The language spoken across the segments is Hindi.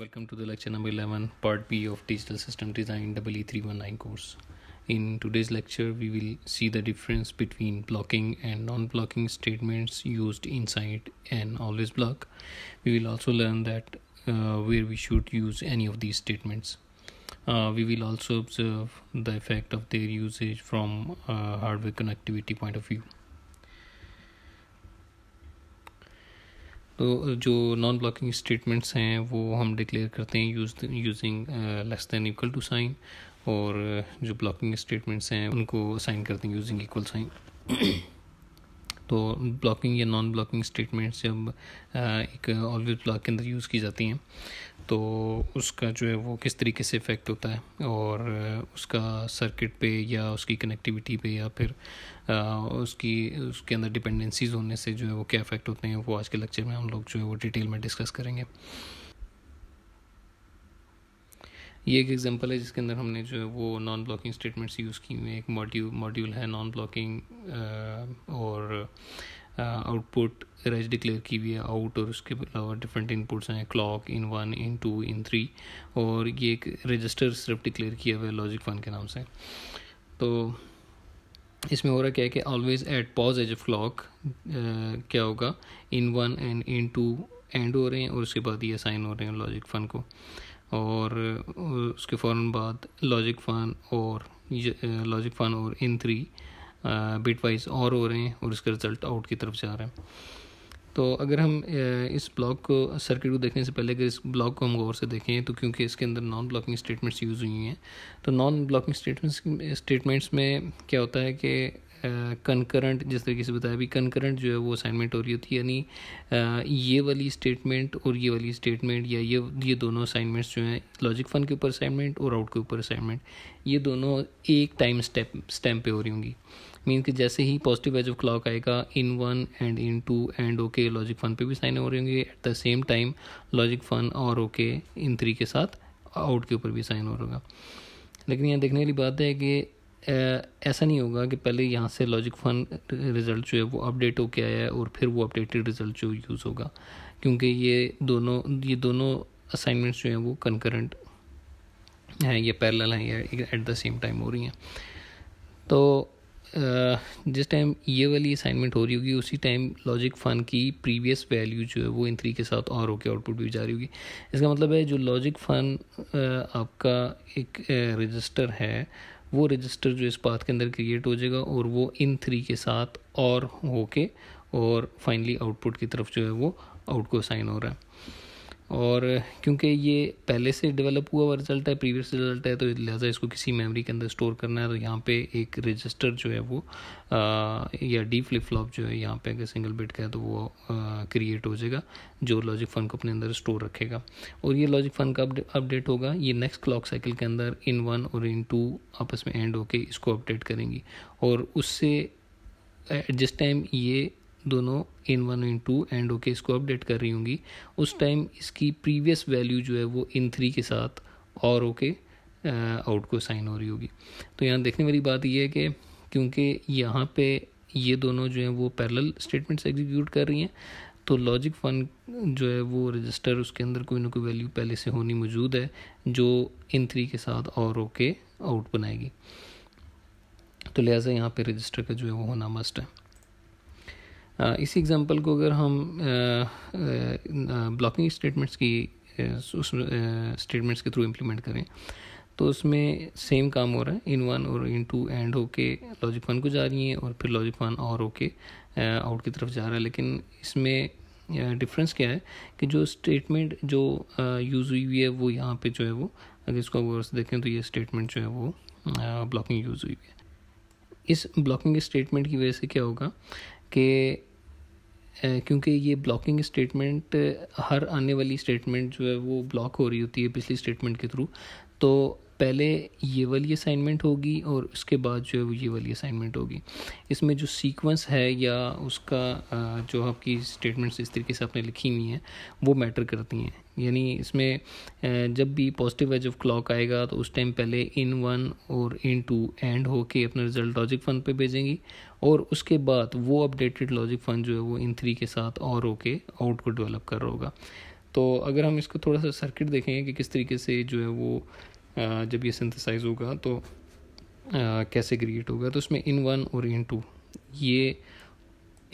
Welcome to the lecture number 11, part B of Digital System Design EE319 course. In today's lecture, we will see the difference between blocking and non blocking statements used inside an always block. We will also learn that uh, where we should use any of these statements. Uh, we will also observe the effect of their usage from uh, hardware connectivity point of view. तो जो नॉन ब्लॉकिंग स्टेटमेंट्स हैं वो हम डिक्लेयर करते हैं use using less than equal to sign और uh, जो ब्लॉकिंग स्टेटमेंट्स हैं उनको साइन करते हैं यूजिंग इक्वल साइन तो ब्लॉकिंग या नॉन ब्लॉकिंग स्टेटमेंट्स जब uh, एक ऑलवेज ब्लॉक के अंदर यूज़ की जाती हैं तो उसका जो है वो किस तरीके से इफ़ेक्ट होता है और उसका सर्किट पे या उसकी कनेक्टिविटी पे या फिर उसकी उसके अंदर डिपेंडेंसीज होने से जो है वो क्या इफ़ेक्ट होते हैं वो आज के लेक्चर में हम लोग जो है वो डिटेल में डिस्कस करेंगे ये एक एग्जांपल है जिसके अंदर हमने जो है वो नॉन ब्लॉकिंग स्टेटमेंट्स यूज़ की हुई एक मॉड्यूल मॉड्यूल है नॉन ब्लॉकिंग और आउटपुट रेज डिक्लेयर की हुई है आउट और उसके अलावा डिफरेंट इनपुट्स हैं clock in one in two in three और ये एक रजिस्टर सिर्फ डिक्लेयर किया हुआ है लॉजिक वन के नाम से तो इसमें हो रहा क्या है कि always at pos edge of clock क्या होगा in one and in two and हो रहे हैं और उसके बाद ये साइन हो रहे हैं लॉजिक फ़न को और uh, उसके फ़ौर बाद लॉजिक फ़न और लॉजिक फ़न uh, और इन थ्री बिट वाइज और हो रहे हैं और इसका रिज़ल्ट आउट की तरफ से आ हैं तो अगर हम इस ब्लॉक को सर्किट को देखने से पहले अगर इस ब्लॉक को हम गौर से देखें तो क्योंकि इसके अंदर नॉन ब्लॉकिंग स्टेटमेंट्स यूज़ हुई हैं तो नॉन ब्लॉकिंग स्टेटमेंट्स स्टेटमेंट्स में क्या होता है कि कनकरंट जिस तरीके से बताया भी कनकरंट जो है वो असाइनमेंट हो रही होती है यानी ये वाली स्टेटमेंट और ये वाली स्टेटमेंट या ये ये दोनों असाइनमेंट्स जो हैं लॉजिक फन के ऊपर असाइनमेंट और आउट के ऊपर असाइनमेंट ये दोनों एक टाइम स्टेप स्टैम्प पे हो रही होंगी मीन कि जैसे ही पॉजिटिव एज ऑफ क्लॉक आएगा in one and in two and okay logic one पे भी साइन हो रहे होंगे at the same time logic one और ओके इन थ्री के साथ आउट के ऊपर भी साइन हो रहा लेकिन यहाँ देखने वाली बात है कि ऐसा नहीं होगा कि पहले यहाँ से लॉजिक फन रिज़ल्ट जो है वो अपडेट होके आया है और फिर वो अपडेटेड रिज़ल्ट जो यूज़ होगा क्योंकि ये दोनों ये दोनों असाइनमेंट्स जो हैं वो कंकरेंट हैं या पैरेलल हैं या एट द सेम टाइम हो रही हैं तो जिस टाइम ये वाली असाइनमेंट हो रही होगी उसी टाइम लॉजिक फ़न की प्रीवियस वैल्यू जो है वो इन थ्री के साथ और होकर आउटपुट भी जा रही होगी इसका मतलब है जो लॉजिक फ़न आपका एक रजिस्टर है वो रजिस्टर जो इस पाथ के अंदर क्रिएट हो जाएगा और वो इन थ्री के साथ और होके और फाइनली आउटपुट की तरफ जो है वो आउट को साइन हो रहा है और क्योंकि ये पहले से डेवलप हुआ हुआ रिजल्ट है प्रीवियस रिजल्ट है तो लिहाजा इसको किसी मेमोरी के अंदर स्टोर करना है तो यहाँ पे एक रजिस्टर जो है वो आ, या डी फ्लिप फ्लॉप जो है यहाँ पे अगर सिंगल बिट का है तो वो क्रिएट हो जाएगा जो लॉजिक फन को अपने अंदर स्टोर रखेगा और ये लॉजिक फन का अपडेट होगा ये नेक्स्ट क्लॉक साइकिल के अंदर इन वन और इन टू आपस में एंड होके इसको अपडेट करेंगी और उससे जिस टाइम ये दोनों in one in two and okay इसको अपडेट कर रही होंगी उस टाइम इसकी प्रीवियस वैल्यू जो है वो इन थ्री के साथ और ओके आउट uh, को साइन हो रही होगी तो यहाँ देखने वाली बात यह है कि क्योंकि यहाँ पे ये दोनों जो हैं वो पैरेलल स्टेटमेंट्स एग्जीक्यूट कर रही हैं तो लॉजिक फन जो है वो रजिस्टर उसके अंदर कोई ना कोई वैल्यू पहले से होनी मौजूद है जो इन थ्री के साथ और ओके आउट बनाएगी तो लिहाजा यहाँ पे रजिस्टर का जो है वो होना मस्ट है इसी एग्जांपल को अगर हम ब्लॉकिंग स्टेटमेंट्स की स्टेटमेंट्स के थ्रू इम्प्लीमेंट करें तो उसमें सेम काम हो रहा है इन वन और इन टू एंड होके लॉजिक वन को जा रही है और फिर लॉजिक वन और होके आउट की तरफ जा रहा है लेकिन इसमें डिफरेंस क्या है कि जो स्टेटमेंट जो यूज़ हुई हुई है वो यहाँ पे जो है वो अगर इसको गौर से देखें तो ये स्टेटमेंट जो है वो ब्लॉकिंग यूज़ हुई हुई है इस ब्लॉकिंग स्टेटमेंट की वजह से क्या होगा कि क्योंकि ये ब्लॉकिंग स्टेटमेंट हर आने वाली स्टेटमेंट जो है वो ब्लॉक हो रही होती है पिछली स्टेटमेंट के थ्रू तो पहले ये वाली असाइनमेंट होगी और उसके बाद जो है वो ये वाली असाइनमेंट होगी इसमें जो सीक्वेंस है या उसका जो आपकी स्टेटमेंट्स इस तरीके से आपने लिखी हुई हैं वो मैटर करती हैं यानी इसमें जब भी पॉजिटिव एज ऑफ क्लॉक आएगा तो उस टाइम पहले इन वन और इन टू एंड हो के अपना रिजल्ट लॉजिक फंड पे भेजेंगी और उसके बाद वो अपडेटेड लॉजिक फंड जो है वो इन थ्री के साथ और होके आउट को डेवलप कर रहा होगा तो अगर हम इसको थोड़ा सा सर्किट देखेंगे कि किस तरीके से जो है वो जब ये सिंथेसाइज होगा तो कैसे क्रिएट होगा तो उसमें इन वन और इन टू ये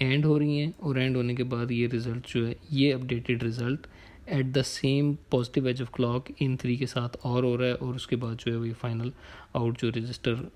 एंड हो रही हैं और एंड होने के बाद ये रिज़ल्ट जो है ये updated result at the same positive edge of clock in three के साथ और हो रहा है और उसके बाद जो है वो ये फाइनल आउट जो रजिस्टर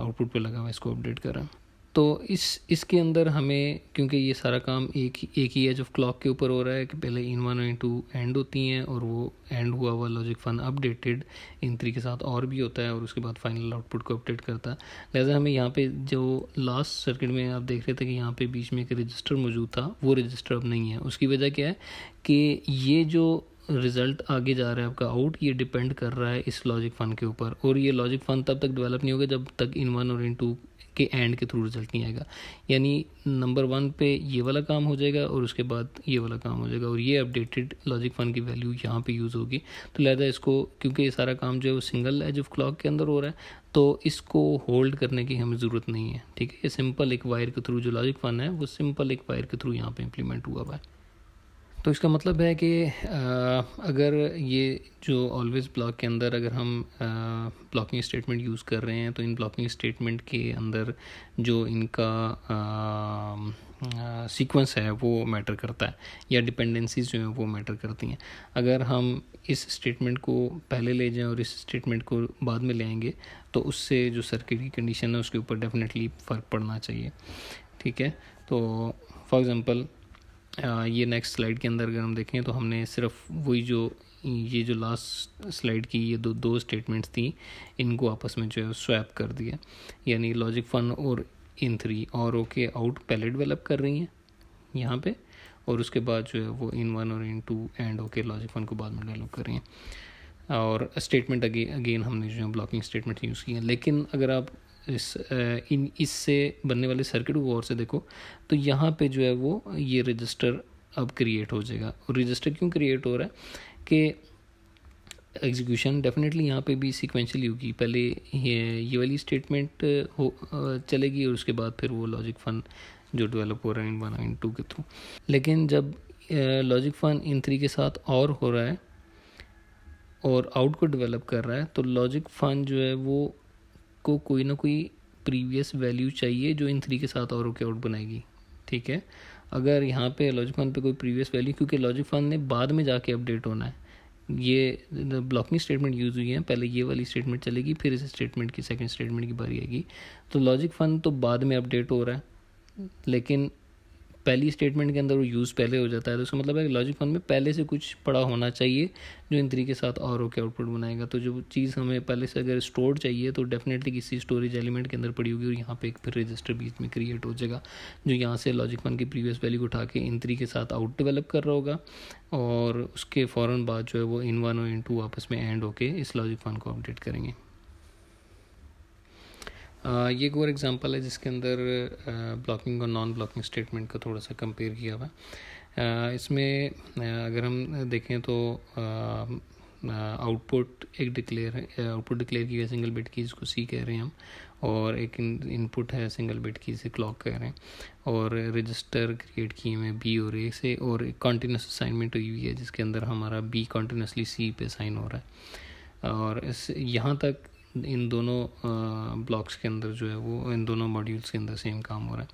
आउटपुट पे लगा हुआ है इसको अपडेट कर रहा है तो इस इसके अंदर हमें क्योंकि ये सारा काम एक ही एक ही एज ऑफ क्लॉक के ऊपर हो रहा है कि पहले in one in two and होती हैं और वो एंड हुआ हुआ logic fun updated in three के साथ और भी होता है और उसके बाद फाइनल आउटपुट को अपडेट करता है लिहाजा हमें यहाँ पे जो लास्ट सर्किट में आप देख रहे थे कि यहाँ पे बीच में एक रजिस्टर मौजूद था वो रजिस्टर अब नहीं है उसकी वजह क्या है कि ये जो रिज़ल्ट आगे जा रहा है आपका आउट ये डिपेंड कर रहा है इस लॉजिक फ़न के ऊपर और ये लॉजिक फ़न तब तक डेवलप नहीं होगा जब तक इन वन और इन टू के एंड के थ्रू रिजल्ट नहीं आएगा यानी नंबर वन पे ये वाला काम हो जाएगा और उसके बाद ये वाला काम हो जाएगा और ये अपडेटेड लॉजिक वन की वैल्यू यहाँ पे यूज़ होगी तो लिहाजा इसको क्योंकि ये सारा काम जो है वो सिंगल एज ऑफ क्लॉक के अंदर हो रहा है तो इसको होल्ड करने की हमें ज़रूरत नहीं है ठीक है ये सिंपल एक वायर के थ्रू जो लॉजिक वन है वो सिंपल एक वायर के थ्रू यहाँ पे इम्प्लीमेंट हुआ हुआ है तो इसका मतलब है कि अगर ये जो ऑलवेज़ ब्लॉक के अंदर अगर हम ब्लॉकिंग स्टेटमेंट यूज़ कर रहे हैं तो इन ब्लॉकिंग स्टेटमेंट के अंदर जो इनका सीक्वेंस है वो मैटर करता है या डिपेंडेंसीज जो हैं वो मैटर करती हैं अगर हम इस स्टेटमेंट को पहले ले जाएं और इस स्टेटमेंट को बाद में ले आएंगे तो उससे जो सर्किट की कंडीशन है उसके ऊपर डेफिनेटली फ़र्क पड़ना चाहिए ठीक है तो फॉर एग्ज़ाम्पल ये नेक्स्ट स्लाइड के अंदर अगर हम देखें तो हमने सिर्फ वही जो ये जो लास्ट स्लाइड की ये दो दो स्टेटमेंट्स थी इनको आपस में जो है स्वैप कर दिया यानी लॉजिक फन और इन थ्री और ओके आउट पहले डेवलप कर रही हैं यहाँ पे और उसके बाद जो है वो इन वन और in two and okay logic fun को बाद में डेवलप कर रही हैं और स्टेटमेंट अगे अगेन हमने जो है ब्लॉकिंग स्टेटमेंट यूज़ की हैं लेकिन अगर आप इस इन इससे बनने वाले सर्किट को और से देखो तो यहाँ पे जो है वो ये रजिस्टर अब क्रिएट हो जाएगा और रजिस्टर क्यों क्रिएट हो रहा है कि एग्जीक्यूशन डेफिनेटली यहाँ पे भी सिक्वेंशली होगी पहले ये ये वाली स्टेटमेंट हो चलेगी और उसके बाद फिर वो लॉजिक फन जो डेवलप हो रहा है इन वन इन टू के थ्रू लेकिन जब लॉजिक फन इन थ्री के साथ और हो रहा है और आउट को डेवलप कर रहा है तो लॉजिक फन जो है वो को कोई ना कोई प्रीवियस वैल्यू चाहिए जो इन थ्री के साथ और के आउट बनाएगी ठीक है अगर यहाँ पे लॉजिक फन पे कोई प्रीवियस वैल्यू क्योंकि लॉजिक फन ने बाद में जाके अपडेट होना है ये ब्लॉकिंग स्टेटमेंट यूज़ हुई है पहले ये वाली स्टेटमेंट चलेगी फिर इस स्टेटमेंट की सेकंड स्टेटमेंट की बारी आएगी तो लॉजिक फन तो बाद में अपडेट हो रहा है लेकिन पहली स्टेटमेंट के अंदर वो यूज़ पहले हो जाता है तो उसका मतलब है लॉजिक फन में पहले से कुछ पड़ा होना चाहिए जो इन थ्री के साथ और ओके आउटपुट बनाएगा तो जो चीज़ हमें पहले से अगर स्टोर चाहिए तो डेफिनेटली किसी स्टोरेज एलिमेंट के अंदर पड़ी होगी और यहाँ पे एक फिर रजिस्टर बीच में क्रिएट हो जाएगा जो यहाँ से लॉजिक फन की प्रीवियस वैल्यू को उठा के इन थ्री के साथ आउट डेवलप कर रहा होगा और उसके फ़ौर बाद जो है वो इन वन और इन टू आपस में एंड होके इस लॉजिक फन को अपडेट करेंगे ये एक और एग्ज़ाम्पल है जिसके अंदर ब्लॉकिंग और नॉन ब्लॉकिंग स्टेटमेंट का थोड़ा सा कंपेयर किया हुआ इसमें अगर हम देखें तो आउटपुट एक डिक्लेयर है आउटपुट डिक्लेयर की है सिंगल बिट की जिसको सी कह रहे हैं हम और एक इनपुट है सिंगल बिट की से क्लॉक कह रहे हैं और रजिस्टर क्रिएट किए हुए बी और ए से और एक कॉन्टीन्यूस असाइनमेंट हुई हुई है जिसके अंदर हमारा बी कॉन्टीन्यूसली सी पे साइन हो रहा है और इस यहाँ तक इन दोनों ब्लॉक्स के अंदर जो है वो इन दोनों मॉड्यूल्स के अंदर सेम काम हो रहा है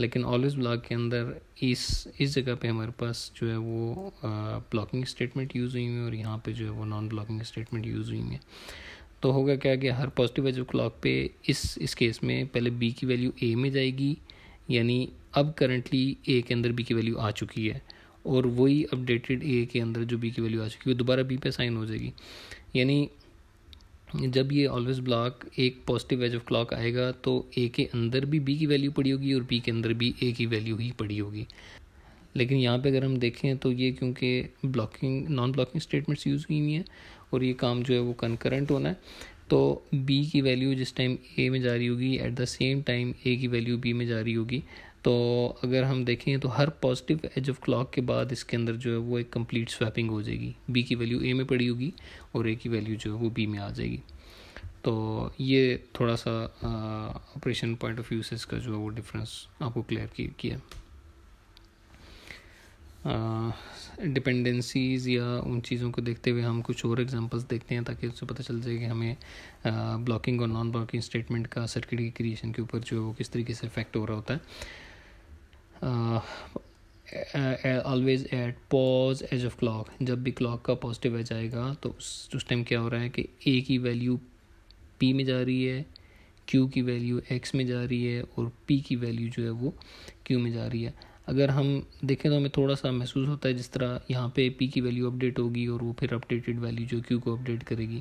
लेकिन ऑलवेज ब्लॉक के अंदर इस इस जगह पे हमारे पास जो है वो ब्लॉकिंग स्टेटमेंट यूज़ हुई है और यहाँ पे जो है वो नॉन ब्लॉकिंग स्टेटमेंट यूज़ हुई है तो होगा क्या कि हर पॉजिटिव एज क्लॉक पे इस इस केस में पहले बी की वैल्यू ए में जाएगी यानी अब करंटली ए के अंदर बी की वैल्यू आ चुकी है और वही अपडेटेड ए के अंदर जो बी की वैल्यू आ चुकी है वो दोबारा बी पे साइन हो जाएगी यानी जब ये ऑलवेज ब्लॉक एक पॉजिटिव एज ऑफ क्लॉक आएगा तो ए के अंदर भी बी की वैल्यू पड़ी होगी और बी के अंदर भी ए की वैल्यू ही पड़ी होगी लेकिन यहाँ पे अगर हम देखें तो ये क्योंकि blocking non blocking statements use हुई हुई हैं और ये काम जो है वो कनकरेंट होना है तो बी की वैल्यू जिस टाइम ए में जा रही होगी at the same time A की वैल्यू बी में जा रही होगी तो अगर हम देखें तो हर पॉजिटिव एज ऑफ क्लॉक के बाद इसके अंदर जो है वो एक कंप्लीट स्वैपिंग हो जाएगी बी की वैल्यू ए में पड़ी होगी और ए की वैल्यू जो है वो बी में आ जाएगी तो ये थोड़ा सा ऑपरेशन पॉइंट ऑफ व्यू से इसका जो है वो डिफरेंस आपको क्लियर किया डिपेंडेंसीज़ या उन चीज़ों को देखते हुए हम कुछ और एग्जांपल्स देखते हैं ताकि उससे पता चल जाए कि हमें ब्लॉकिंग और नॉन ब्लॉकिंग स्टेटमेंट का सर्किट की क्रिएशन के ऊपर जो है वो किस तरीके से इफेक्ट हो रहा होता है always at pos edge of clock जब भी क्लॉक का पॉजिटिव एज आएगा तो उस उस टाइम क्या हो रहा है कि ए की वैल्यू पी में जा रही है क्यू की वैल्यू एक्स में जा रही है और पी की वैल्यू जो है वो क्यू में जा रही है अगर हम देखें तो हमें थोड़ा सा महसूस होता है जिस तरह यहाँ पे पी की वैल्यू अपडेट होगी और वो फिर अपडेटेड वैल्यू जो क्यू को अपडेट करेगी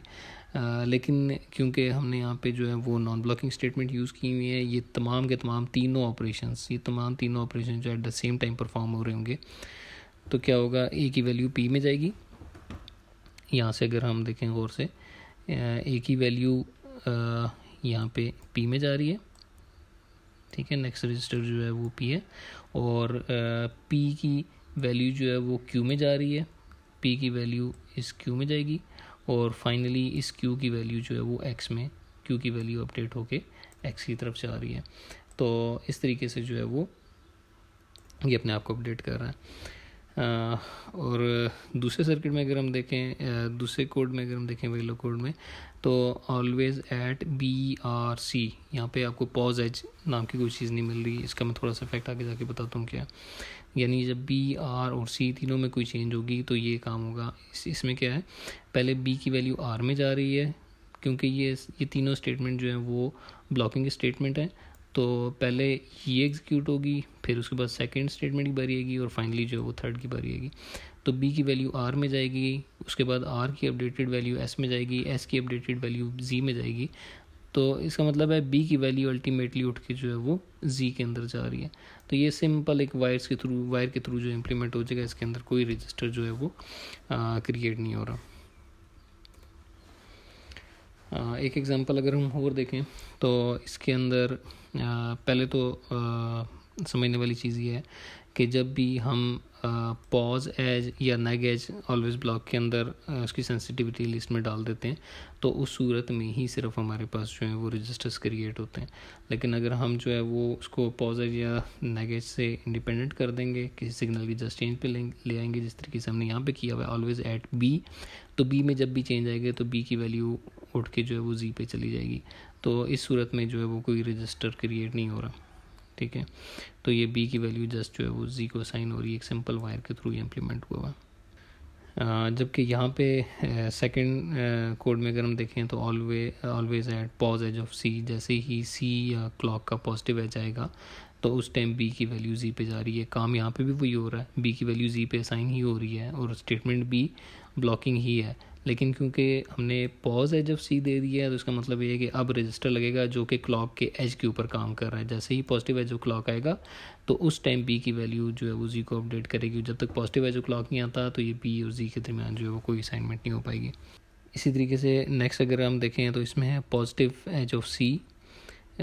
आ, लेकिन क्योंकि हमने यहाँ पे जो है वो नॉन ब्लॉकिंग स्टेटमेंट यूज़ की हुई है ये तमाम के तमाम तीनों ऑपरेशन ये तमाम तीनों ऑपरेशन जो at the same time perform हो रहे होंगे तो क्या होगा ए की वैल्यू पी में जाएगी यहाँ से अगर हम देखें गौर से ए की वैल्यू यहाँ पे पी में जा रही है ठीक है नेक्स्ट रजिस्टर जो है वो पी है और पी की वैल्यू जो है वो क्यू में जा रही है पी की वैल्यू इस क्यू में जाएगी और फाइनली इस क्यू की वैल्यू जो है वो एक्स में क्यू की वैल्यू अपडेट होके एक्स की तरफ जा रही है तो इस तरीके से जो है वो ये अपने आप को अपडेट कर रहा है और दूसरे सर्किट में अगर हम देखें दूसरे कोड में अगर हम देखें वेलो कोड में तो always at B or C यहाँ पे आपको पॉज एज नाम की कोई चीज़ नहीं मिल रही इसका मैं थोड़ा सा इफेक्ट आगे जाके बताता हूँ क्या यानी जब बी आर और सी तीनों में कोई चेंज होगी तो ये काम होगा इस इसमें क्या है पहले बी की वैल्यू आर में जा रही है क्योंकि ये ये तीनों स्टेटमेंट जो हैं वो ब्लॉकिंग स्टेटमेंट हैं तो पहले ये एग्जीक्यूट होगी फिर उसके बाद सेकेंड स्टेटमेंट की बारी आएगी और फाइनली जो है वो थर्ड की बारी आएगी तो बी की वैल्यू आर में जाएगी उसके बाद आर की अपडेटेड वैल्यू एस में जाएगी एस की अपडेटेड वैल्यू जी में जाएगी तो इसका मतलब है बी की वैल्यू अल्टीमेटली उठ के जो है वो जी के अंदर जा रही है तो ये सिंपल एक वायर्स के थ्रू वायर के थ्रू जो इम्प्लीमेंट हो जाएगा इसके अंदर कोई रजिस्टर जो है वो क्रिएट नहीं हो रहा एक एग्ज़ाम्पल अगर हम और देखें तो इसके अंदर पहले तो समझने वाली चीज़ ये है कि जब भी हम पॉज एज या नेग एज ऑलवेज ब्लॉक के अंदर उसकी सेंसिटिविटी लिस्ट में डाल देते हैं तो उस सूरत में ही सिर्फ हमारे पास जो है वो रजिस्टर्स क्रिएट होते हैं लेकिन अगर हम जो है वो उसको पॉज एज या नेग एज से इंडिपेंडेंट कर देंगे किसी सिग्नल की जस्ट चेंज पे ले आएंगे जिस तरीके से हमने यहाँ पे किया हुआ है ऑलवेज एट बी तो बी में जब भी चेंज आएगा तो बी की वैल्यू उठ के जो है वो जी पे चली जाएगी तो इस सूरत में जो है वो कोई रजिस्टर क्रिएट नहीं हो रहा ठीक है तो ये बी की वैल्यू जस्ट जो है वो जी को साइन हो रही है एक सिंपल वायर के थ्रू इम्प्लीमेंट हुआ जबकि यहाँ पे सेकंड कोड में अगर हम देखें तो always always at pos edge of C जैसे ही सी या क्लॉक का पॉजिटिव एज आएगा तो उस टाइम बी की वैल्यू जी पे जा रही है काम यहाँ पे भी वही हो रहा है बी की वैल्यू जी पे साइन ही हो रही है और स्टेटमेंट बी ब्लॉकिंग ही है लेकिन क्योंकि हमने पॉज है जब सी दे दिया है तो इसका मतलब ये है कि अब रजिस्टर लगेगा जो कि क्लॉक के एज के ऊपर काम कर रहा है जैसे ही पॉजिटिव एज जो क्लॉक आएगा तो उस टाइम बी की वैल्यू जो है वो जी को अपडेट करेगी जब तक पॉजिटिव एज जो क्लॉक नहीं आता तो ये बी और जी के दरमियान जो है वो कोई असाइनमेंट नहीं हो पाएगी इसी तरीके से नेक्स्ट अगर हम देखें तो इसमें है positive edge of C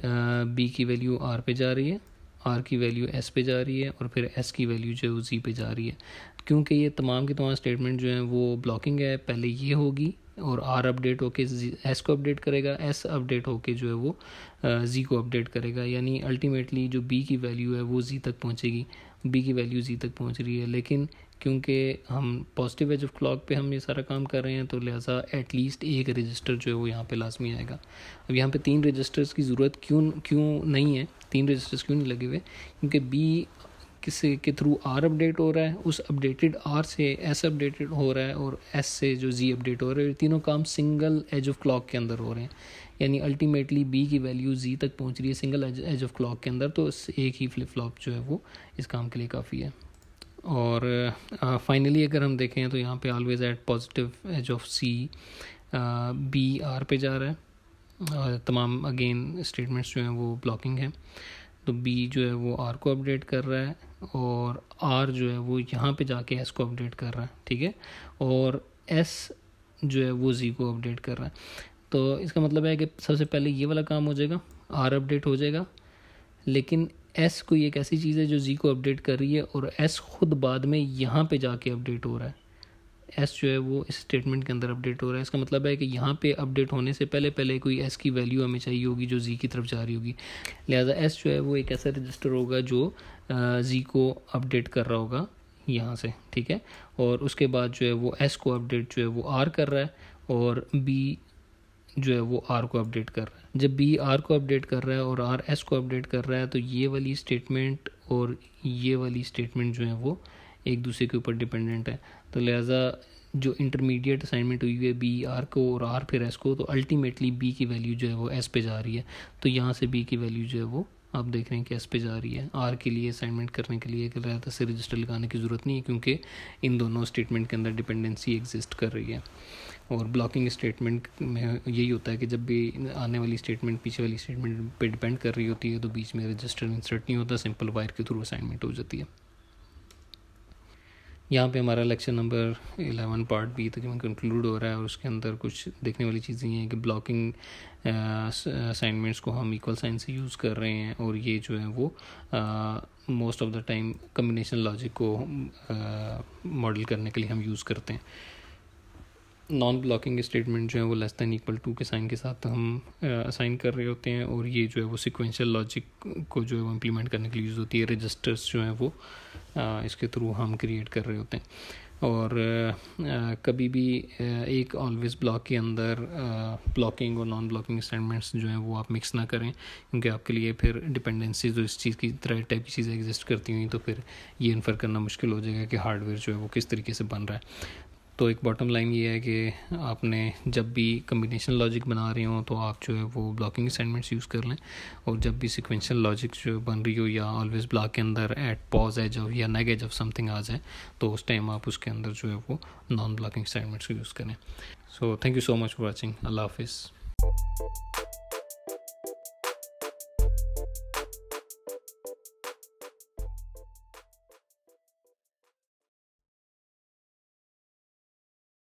B की वैल्यू आर पे जा रही है आर की वैल्यू एस पे जा रही है और फिर एस की वैल्यू जो है वो जी पे जा रही है क्योंकि ये तमाम की तमाम स्टेटमेंट जो हैं वो ब्लॉकिंग है पहले ये होगी और आर अपडेट होके एस को अपडेट करेगा एस अपडेट होके जो है वो जी को अपडेट करेगा यानी अल्टीमेटली जो बी की वैल्यू है वो जी तक पहुंचेगी बी की वैल्यू जी तक पहुंच रही है लेकिन क्योंकि हम पॉजिटिव एज ऑफ क्लॉक पे हम ये सारा काम कर रहे हैं तो लिहाजा एटलीस्ट एक रजिस्टर जो है वो यहाँ पे लाजमी आएगा अब यहाँ पे तीन रजिस्टर्स की ज़रूरत क्यों क्यों नहीं है तीन रजिस्टर्स क्यों नहीं लगे हुए क्योंकि बी किस के थ्रू आर अपडेट हो रहा है उस अपडेटेड आर से एस अपडेटेड हो रहा है और एस से जो जी अपडेट हो रहा है तीनों काम सिंगल एज ऑफ क्लॉक के अंदर हो रहे हैं यानी अल्टीमेटली बी की वैल्यू जी तक पहुंच रही है सिंगल एज ऑफ क्लॉक के अंदर तो एक ही फ्लिप फ्लॉप जो है वो इस काम के लिए काफ़ी है और फाइनली अगर हम देखें तो यहाँ पे always at positive edge of C B R पे जा रहा है तमाम अगेन स्टेटमेंट्स जो हैं वो ब्लॉकिंग हैं तो बी जो है वो आर को अपडेट कर रहा है और आर जो है वो यहाँ पे जाके एस को अपडेट कर रहा है ठीक है और एस जो है वो जी को अपडेट कर रहा है तो इसका मतलब है कि सबसे पहले ये वाला काम हो जाएगा आर अपडेट हो जाएगा लेकिन एस कोई एक ऐसी चीज़ है जो जी को अपडेट कर रही है और एस खुद बाद में यहाँ पे जाके अपडेट हो रहा है एस जो है वो इस स्टेटमेंट के अंदर अपडेट हो रहा है इसका मतलब है कि यहाँ पे अपडेट होने से पहले पहले कोई एस की वैल्यू हमें चाहिए होगी जो जी की तरफ जा रही होगी लिहाजा एस जो है वो एक ऐसा रजिस्टर होगा जो जी को अपडेट कर रहा होगा यहाँ से ठीक है और उसके बाद जो है वो एस को अपडेट जो है वो आर कर रहा है और बी जो है वो आर को अपडेट कर रहा है जब बी आर को अपडेट कर रहा है और आर एस को अपडेट कर रहा है तो ये वाली स्टेटमेंट और ये वाली स्टेटमेंट जो है वो एक दूसरे के ऊपर डिपेंडेंट है तो लिहाजा जो इंटरमीडिएट असाइनमेंट हुई है बी आर को और आर फिर एस को तो अल्टीमेटली बी की वैल्यू जो है वो एस पे जा रही है तो यहाँ से बी की वैल्यू जो है वो आप देख रहे हैं कि एस पे जा रही है आर के लिए असाइनमेंट करने के लिए लिहाजा से रजिस्टर लगाने की ज़रूरत नहीं है क्योंकि इन दोनों स्टेटमेंट के अंदर डिपेंडेंसी एग्जिस्ट कर रही है और ब्लॉकिंग स्टेटमेंट में यही होता है कि जब भी आने वाली स्टेटमेंट पीछे वाली स्टेटमेंट पे डिपेंड कर रही होती है तो बीच में रजिस्टर इंसर्ट नहीं होता सिंपल वायर के थ्रू असाइनमेंट हो जाती है यहाँ पे हमारा लेक्चर नंबर एलेवन पार्ट भी तक कंक्लूड हो रहा है और उसके अंदर कुछ देखने वाली चीज़ें हैं कि ब्लॉकिंग असाइनमेंट्स को हम इक्वल साइन से यूज़ कर रहे हैं और ये जो है वो most of the time combination logic को मॉडल करने के लिए हम यूज़ करते हैं नॉन ब्लॉकिंग स्टेटमेंट जो है वो लेस दैन इक्वल टू के साइन के साथ हम असाइन uh, कर रहे होते हैं और ये जो है वो सिक्वेंशियल लॉजिक को जो है वो इम्प्लीमेंट करने के लिए यूज़ होती है रजिस्टर्स जो हैं वो uh, इसके थ्रू हम क्रिएट कर रहे होते हैं और कभी भी एक ऑलवेज ब्लॉक के अंदर ब्लॉकिंग और नॉन ब्लॉकिंग स्टेटमेंट्स जो हैं वो आप मिक्स ना करें क्योंकि आपके लिए फिर डिपेंडेंसी जो इस चीज़ की तरह टाइप की चीज़ें एग्जिस्ट करती हुई तो फिर ये इन्फर करना मुश्किल हो जाएगा कि हार्डवेयर जो है वो किस तरीके से बन रहा है तो एक बॉटम लाइन ये है कि आपने जब भी कम्बिनेशन लॉजिक बना रहे हो तो आप जो है वो ब्लॉकिंग असाइनमेंट्स यूज़ कर लें और जब भी सिक्वेंशल लॉजिक जो बन रही हो या ऑलवेज ब्लॉक के अंदर एट पॉज एज ऑफ या नेग एज ऑफ समथिंग आ जाए तो उस टाइम आप उसके अंदर जो है वो नॉन ब्लॉकिंग असाइनमेंट्स यूज़ करें so thank you so much for watching अल्लाह हाफिज़